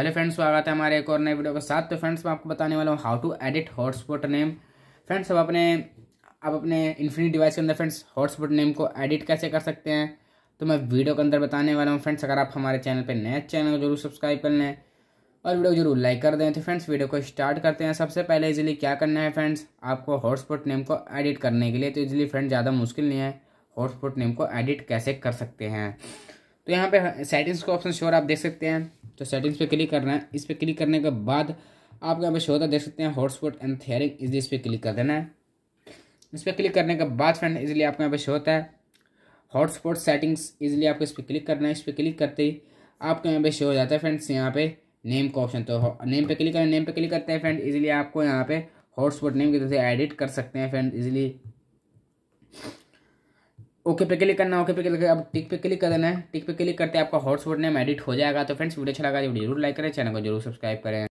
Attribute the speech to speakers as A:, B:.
A: hello friends स्वागत है हमारे एक और नए वीडियो के साथ तो फ्रेंड्स मैं आपको बताने वाला हूँ how to edit hotspot name friends अब अपने आप अपने इन्फिनिट डिवाइस के अंदर फ्रेंड्स हॉटस्पॉट नेम को एडिट कैसे कर सकते हैं तो मैं वीडियो के अंदर बताने वाला हूँ फ्रेंड्स अगर आप हमारे चैनल पर नए चैनल को जरूर सब्सक्राइब कर लें और वीडियो को जरूर लाइक कर दें तो फ्रेंड्स वीडियो को स्टार्ट करते हैं सबसे पहले इजिली क्या करना है फ्रेंड्स आपको हॉटस्पॉट नेम को एडिट करने के लिए तो इजिली फ्रेंड ज़्यादा मुश्किल नहीं है हॉटस्पॉट नेम को एडिट कैसे कर सकते हैं तो यहाँ पे सेटिंग्स का ऑप्शन श्योर आप देख सकते हैं तो सेटिंग्स पे क्लिक करना है इस पर क्लिक करने के बाद आप यहाँ पे शो होता देख सकते हैं हॉटस्पॉट एंड थियरिंग इस इस पर क्लिक कर देना है इस पर क्लिक करने के बाद फ्रेंड इसलिए आपके यहाँ पे शो होता है हॉटस्पॉट सेटिंग्स इजिली आपको इस पर क्लिक करना है इस पर क्लिक करते ही आपके यहाँ पे शो हो जाता है फ्रेंड्स यहाँ पे नेम का ऑप्शन तो नेम पे क्लिक करें नेम पे क्लिक करते हैं फ्रेंड इजीली आपको यहाँ पे हॉटस्पॉट नेम की तरह से एडिट कर सकते हैं फ्रेंड इजीली ओके पे क्लिक करना ओके पे क्लिक अब टिक पे क्लिक कर देना है टिक पे क्लिक करते आपका हॉटस्पॉट नेम एडिट हो जाएगा तो फ्रेंड्स वीडियो अच्छा लगा तो वीडियो जरूर लाइक करें चैनल को जरूर सब्सक्राइब करें